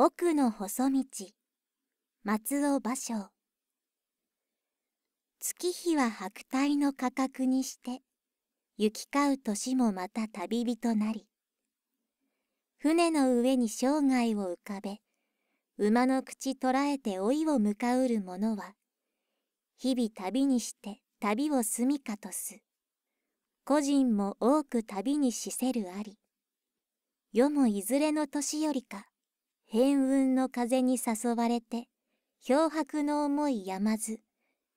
奥の細道松尾芭蕉月日は白帯の価格にして行き交う年もまた旅人なり船の上に生涯を浮かべ馬の口捉えて老いを向かうる者は日々旅にして旅を住みかとす個人も多く旅に死せるあり世もいずれの年よりか変雲の風に誘われて、漂白の思いやまず、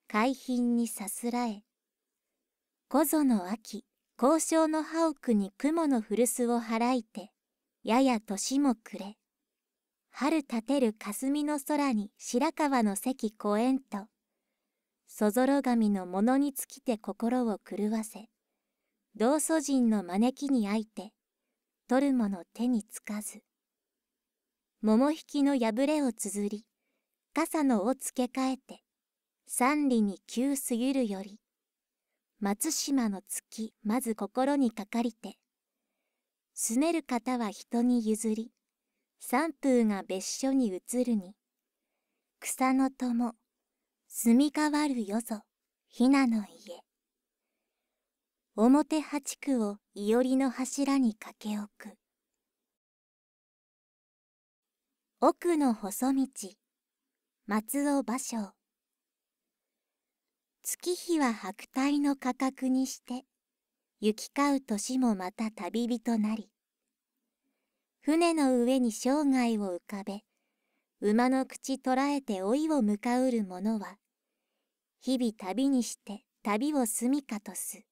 海浜にさすらえ。小僧の秋、交渉の葉奥に雲の古巣を払いて、やや年も暮れ。春立てる霞の空に白川の関公園と、そぞろ神のものに尽きて心を狂わせ、道祖人の招きにあいて、取るもの手につかず。桃引きの破れを綴り傘のを付け替えて三里に急すぎるより松島の月まず心にかかりてすねる方は人に譲り三風が別所に移るに草の友住み変わるよぞひなの家表八区をいおりの柱に駆け置く奥の細道松尾芭蕉月日は白帯の価格にして行き交う年もまた旅人なり船の上に生涯を浮かべ馬の口捉えて老いを向かうる者は日々旅にして旅を住みかとす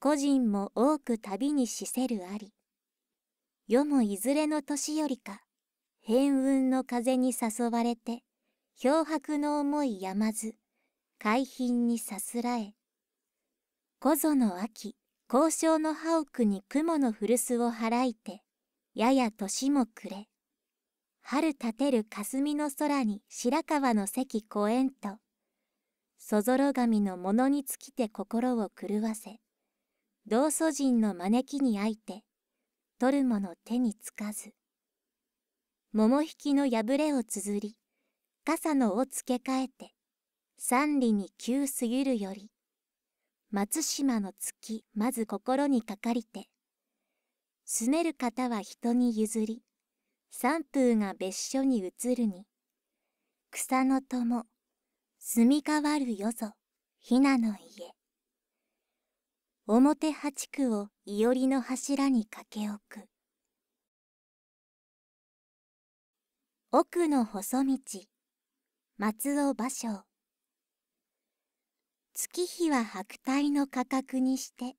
個人も多く旅にしせるあり世もいずれの年よりか変雲の風に誘われて、漂白の思いやまず、海浜にさすらえ。小ぞの秋、交渉の葉奥に雲の古巣を払いて、やや年も暮れ。春立てる霞の空に白川の関小園と、そぞろ神のものに尽きて心を狂わせ、道祖人の招きにあいて、取るもの手につかず。桃引きの破れを綴り傘のを付け替えて三里に急すぎるより松島の月まず心にかかりてすねる方は人に譲り三風が別所に移るに草の友住み変わるよぞひなの家表八区をいおりの柱に駆け置く奥の細道松尾芭蕉月日は白帯の価格にして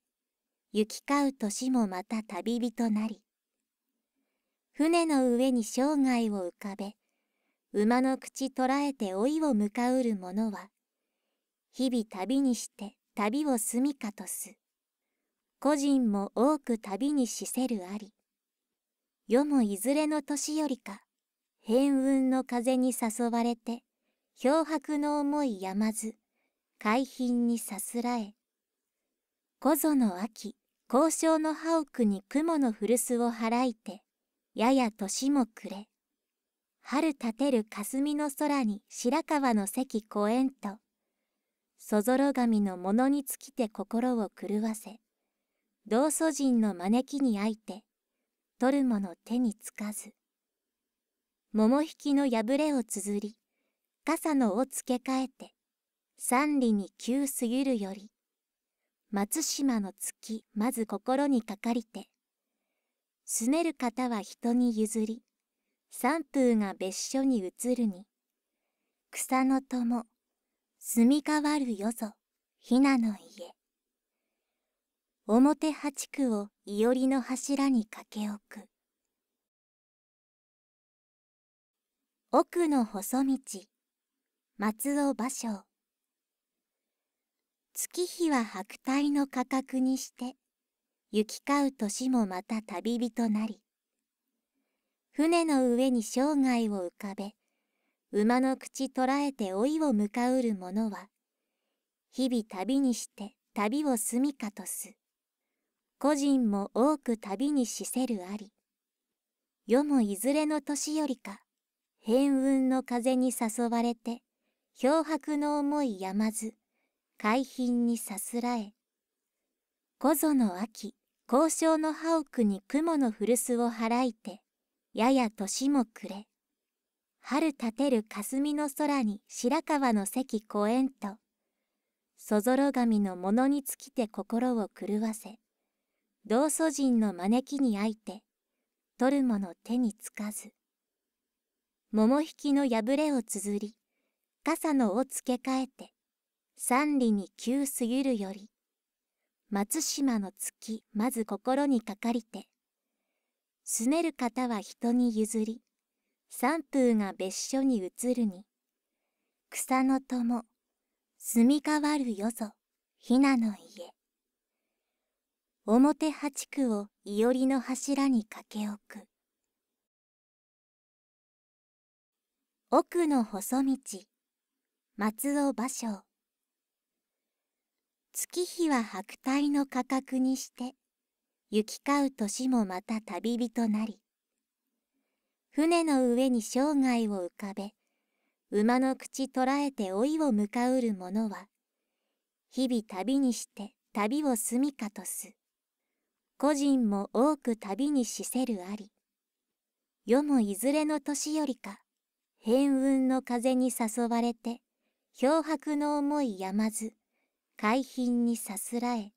行き交う年もまた旅人なり船の上に生涯を浮かべ馬の口捉えて老いを向かうる者は日々旅にして旅を住みかとす個人も多く旅にしせるあり世もいずれの年よりか変雲の風に誘われて、漂白の思いやまず、海浜にさすらえ。小ぞの秋、交渉の葉奥に雲の古巣を払いて、やや年も暮れ。春立てる霞の空に白川の関公園と、そぞろ神のものに尽きて心を狂わせ、道祖人の招きにあいて、取るもの手につかず。桃引きの破れを綴り傘のを付け替えて三里に急すゆるより松島の月まず心にかかりてすねる方は人に譲り三風が別所に移るに草の友住み変わるよぞひなの家表八区をいよりの柱に駆け置く奥の細道松尾芭蕉月日は白帯の価格にして行き交う年もまた旅人なり船の上に生涯を浮かべ馬の口捉えて老いを向かうる者は日々旅にして旅を住みかとす個人も多く旅にしせるあり世もいずれの年よりか変雲の風に誘われて、漂白の思いやまず、海浜にさすらえ。小僧の秋、交渉の葉奥に雲の古巣を払いて、やや年も暮れ。春立てる霞の空に白川の関公園と、そぞろ神のものに尽きて心を狂わせ、道祖人の招きにあいて、取るもの手につかず。桃引きの破れを綴り傘のを付け替えて三里に急すゆるより松島の月まず心にかかりてすねる方は人に譲り三風が別所に移るに草の友住み変わるよぞひなの家表八区をいおりの柱に駆け置く奥の細道松尾芭蕉月日は白帯の価格にして行き交う年もまた旅人なり船の上に生涯を浮かべ馬の口捉えて老いを向かうる者は日々旅にして旅を住みかとす個人も多く旅にしせるあり世もいずれの年よりか変雲の風に誘われて、漂白の思いやまず、海浜にさすらえ。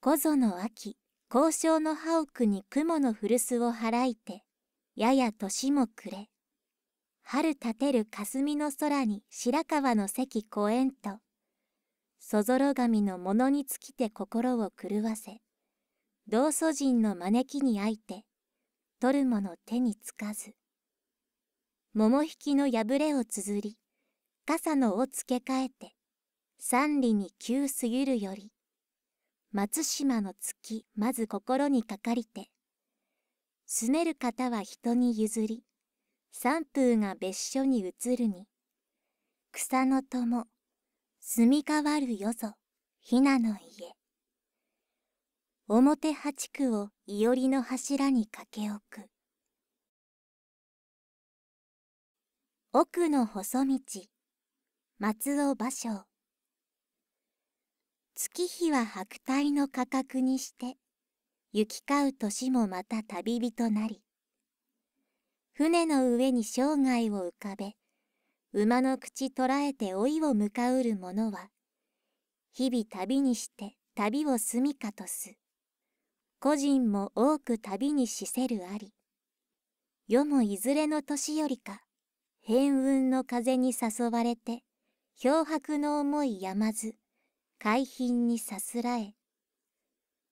小僧の秋、交渉の葉奥に雲の古巣を払いて、やや年も暮れ。春立てる霞の空に白川の関公園と、そぞろ神のものに尽きて心を狂わせ、道祖人の招きにあいて、取るもの手につかず。桃引きの破れを綴り傘のを付け替えて三里に急すゆるより松島の月まず心にかかりてすねる方は人に譲り三風が別所に移るに草の友住み変わるよぞひなの家表八区をいおりの柱に駆け置く奥の細道松尾芭蕉月日は白帯の価格にして行き交う年もまた旅人なり船の上に生涯を浮かべ馬の口捉えて老いを向かうる者は日々旅にして旅を住みかとす個人も多く旅にしせるあり世もいずれの年よりか変雲の風に誘われて、漂白の思いやまず、海浜にさすらえ。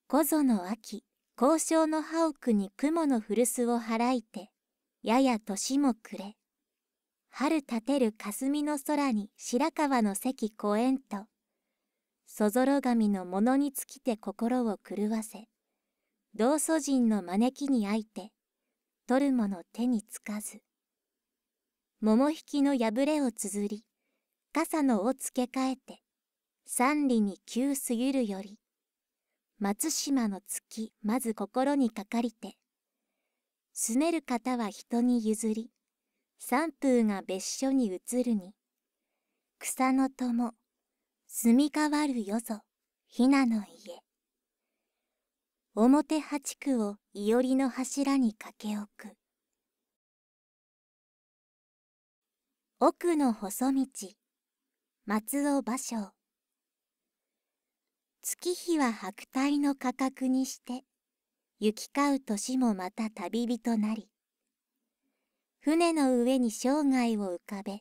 小僧の秋、交渉の葉奥に雲の古巣を払いて、やや年も暮れ。春立てる霞の空に白川の関公園と、そぞろ神のものに尽きて心を狂わせ、道祖人の招きにあいて、取るもの手につかず。桃引きの破れを綴り傘のを付け替えて三里に急すゆるより松島の月まず心にかかりてすねる方は人に譲り三風が別所に移るに草の友住み変わるよぞひなの家表八区をいおりの柱に駆け置く奥の細道松尾芭蕉月日は白帯の価格にして行き交う年もまた旅人なり船の上に生涯を浮かべ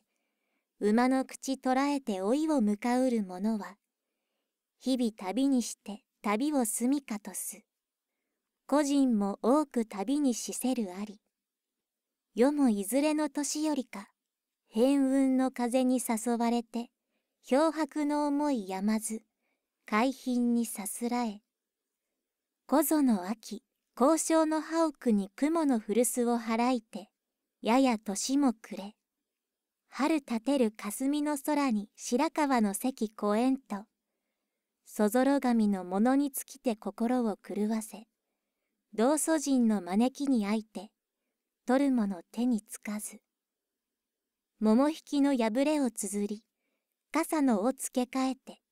馬の口捉えて老いを向かうる者は日々旅にして旅を住みかとす個人も多く旅にしせるあり世もいずれの年よりか変雲の風に誘われて、漂白の思いやまず、海浜にさすらえ。小僧の秋、交渉の葉奥に雲の古巣を払いて、やや年も暮れ。春立てる霞の空に白川の関公園と、そぞろ神のものに尽きて心を狂わせ、道祖人の招きにあいて、取るもの手につかず。桃引きの破れを綴り傘のを付け替えて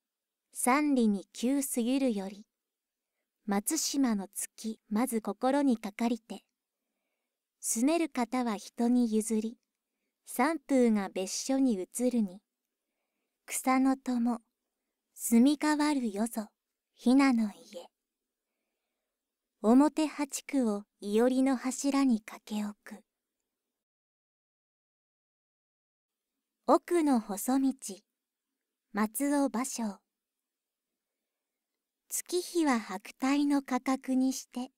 三里に急すゆるより松島の月まず心にかかりてすねる方は人に譲り三風が別所に移るに草の友住み変わるよぞひなの家表八区をいおりの柱に駆け置く奥の細道松尾芭蕉月日は白帯の価格にして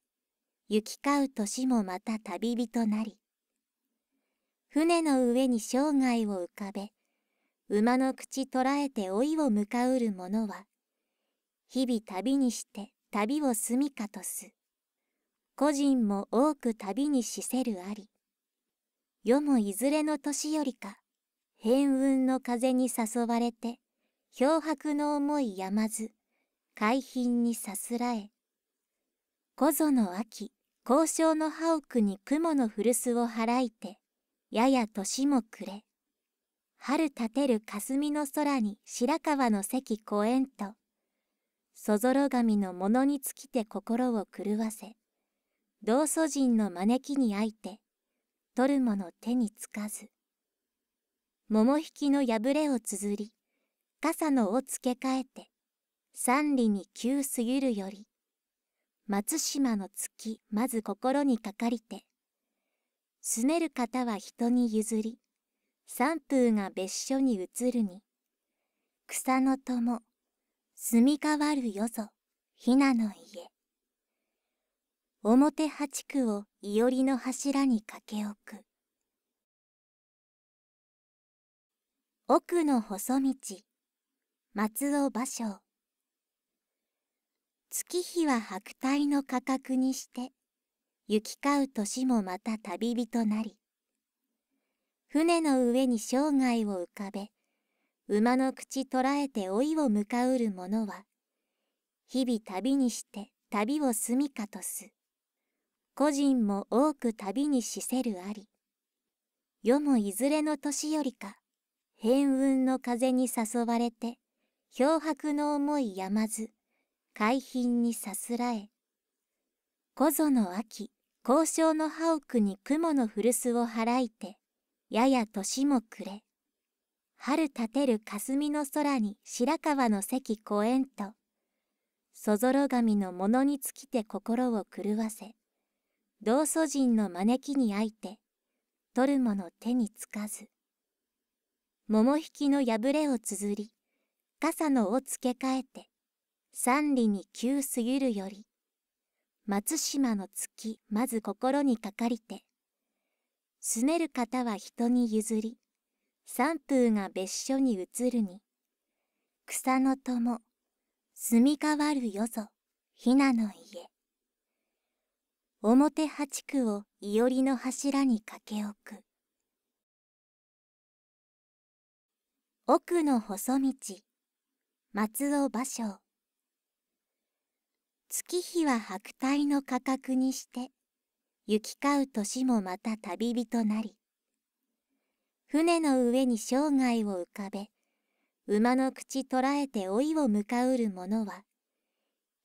行き交う年もまた旅人なり船の上に生涯を浮かべ馬の口捉えて老いを向かうる者は日々旅にして旅を住みかとす個人も多く旅に死せるあり世もいずれの年よりか変雲の風に誘われて、漂白の思いやまず、海浜にさすらえ。小僧の秋、交渉の葉奥に雲の古巣を払いて、やや年も暮れ。春立てる霞の空に白川の関公園と、そぞろ神のものに尽きて心を狂わせ、道祖人の招きにあいて、取るもの手につかず。桃引きの破れを綴り傘のを付け替えて三里に急すゆるより松島の月まず心にかかりてすねる方は人に譲り三風が別所に移るに草の友住み変わるよぞひなの家表八区をいおりの柱に駆け置く奥の細道松尾芭蕉月日は白帯の価格にして行き交う年もまた旅人なり船の上に生涯を浮かべ馬の口捉えて老いを向かうる者は日々旅にして旅を住みかとす個人も多く旅に死せるあり世もいずれの年よりか変雲の風に誘われて、漂白の思いやまず、海浜にさすらえ。小僧の秋、交渉の葉奥に雲の古巣を払いて、やや年も暮れ。春立てる霞の空に白川の関公園と、そぞろ神のものに尽きて心を狂わせ、道祖人の招きにあいて、取るもの手につかず。桃引きの破れを綴り傘のを付け替えて三里に急すゆるより松島の月まず心にかかりてすねる方は人に譲り三風が別所に移るに草の友住み変わるよぞひなの家表八区をいおりの柱に駆け置く奥の細道松尾芭蕉月日は白帯の価格にして行き交う年もまた旅人なり船の上に生涯を浮かべ馬の口捉えて老いを向かうる者は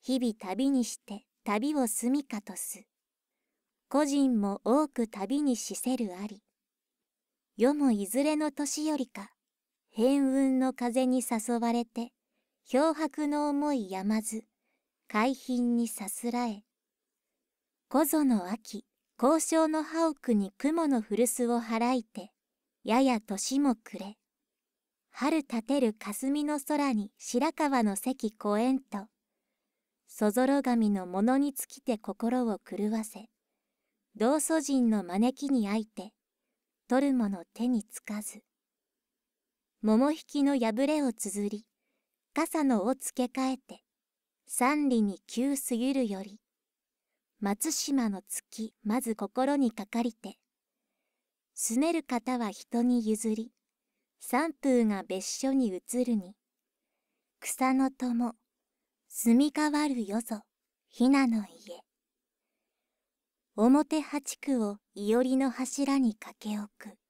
日々旅にして旅を住みかとす個人も多く旅に死せるあり世もいずれの年よりか変雲の風に誘われて漂白の思いやまず海浜にさすらえ小僧の秋交渉の葉奥に雲の古巣を払いてやや年も暮れ春立てる霞の空に白川の関公園とそぞろ神のものに尽きて心を狂わせ道祖人の招きにあいて取るもの手につかず桃引きの破れを綴り傘のを付け替えて三里に急すぎるより松島の月まず心にかかりてすねる方は人に譲り三風が別所に移るに草の友住み変わるよぞひなの家表八区をいおりの柱に駆け置く